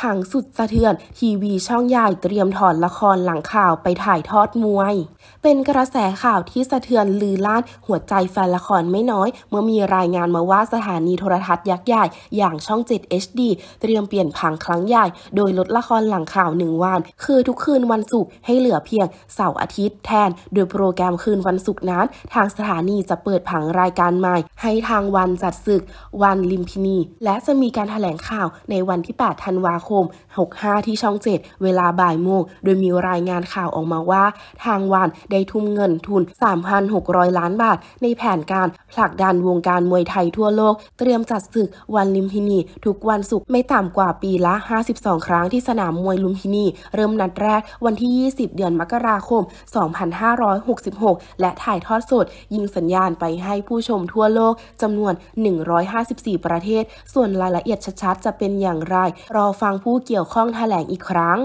ผังสุดสะเทือนทีวีช่องใหญ่ เตรียมถอนละครหลังข่าวไปถ่ายทอดมวย เป็นกระแสข่าวที่สะเทือนลือล้านหัวใจแฟนละครไม่น้อย เมื่อมีรายงานมาว่าสถานีโทรทัศน์ยักษ์ใหญ่อย่างช่อง 7 HD เตรียมเปลี่ยนผังครั้งใหญ่ โดยลดละครหลังข่าวหนึ่งวันคือทุกคืนวันศุกร์ให้เหลือเพียง เสาร์อาทิตย์ แทนโดยโปรแกรมคืนวันศุกร์นั้นทางสถานีจะเปิดผังรายการใหม่ให้ทางวันจัดศึก วันลิมพินี และจะมีการแถลงข่าวในวันที่ 8 ธันวาคมคม65 ที่ช่อง 7 เวลาบ่ายโมง โดยมีรายงานข่าวออกมาว่า ทางวันได้ทุ่มเงินทุน 3,600 ล้านบาท ในแผนการผลักดันวงการมวยไทยทั่วโลก เตรียมจัดศึกวันลุมพินีทุกวันศุกร์ไม่ต่ำกว่าปีละ 52 ครั้งที่สนามมวยลุมพินี เริ่มนัดแรกวันที่ 20 เดือนมกราคม 2566 และถ่ายทอดสด ยิงสัญญาณไปให้ผู้ชมทั่วโลกจำนวน 154 ประเทศ ส่วนรายละเอียดชัดๆ จะเป็นอย่างไร รอฟังผู้เกี่ยวข้องแถลงอีกครั้ง